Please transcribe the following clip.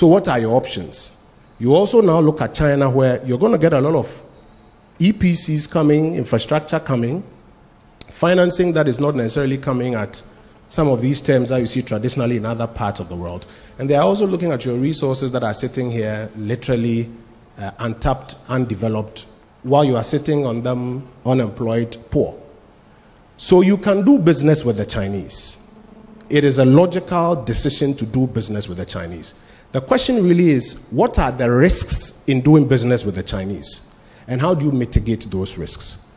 So, what are your options? You also now look at China, where you're going to get a lot of EPCs coming, infrastructure coming, financing that is not necessarily coming at some of these terms that you see traditionally in other parts of the world. And they are also looking at your resources that are sitting here, literally uh, untapped, undeveloped, while you are sitting on them unemployed, poor. So you can do business with the Chinese. It is a logical decision to do business with the Chinese. The question really is what are the risks in doing business with the Chinese? And how do you mitigate those risks?